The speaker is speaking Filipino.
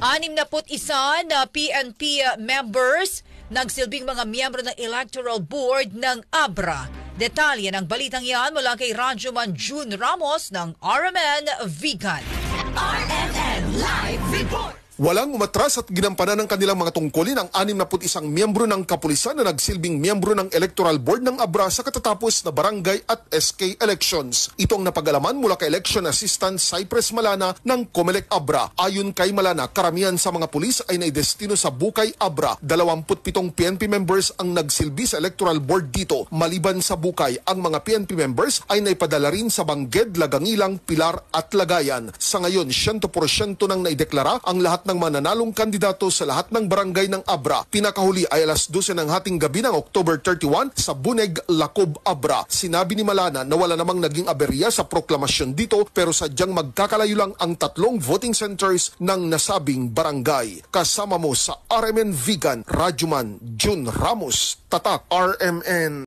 61 na PNP uh, members nagsilbing mga miyembro ng Electoral Board ng ABRA. Detalye ng balitang yan mula kay Radyoman June Ramos ng RMN Vigan. RMN Live Report! Walang umatras at ginampanan ng kanilang mga tungkulin ang 61 miyembro ng kapulisan na nagsilbing miyembro ng Electoral Board ng ABRA sa katatapos na barangay at SK elections. Ito ang napagalaman mula kay Election Assistant Cypress Malana ng Comelec ABRA. Ayon kay Malana, karamihan sa mga pulis ay naidestino sa Bukay ABRA. 27 PNP members ang nagsilbi sa Electoral Board dito. Maliban sa Bukay, ang mga PNP members ay naipadala rin sa Bangged, Lagangilang, Pilar at Lagayan. Sa ngayon, 100% ng naideklara ang lahat lahat ng mananalong kandidato sa lahat ng barangay ng Abra. Pinakahuli ay alas 12 ng hating gabi ng October 31 sa Buneg, Lacob, Abra. Sinabi ni Malana na wala namang naging aberya sa proklamasyon dito pero sadyang magkakalayo lang ang tatlong voting centers ng nasabing barangay. Kasama mo sa RMN Vegan, Rajuman, Jun Ramos, Tatak, RMN.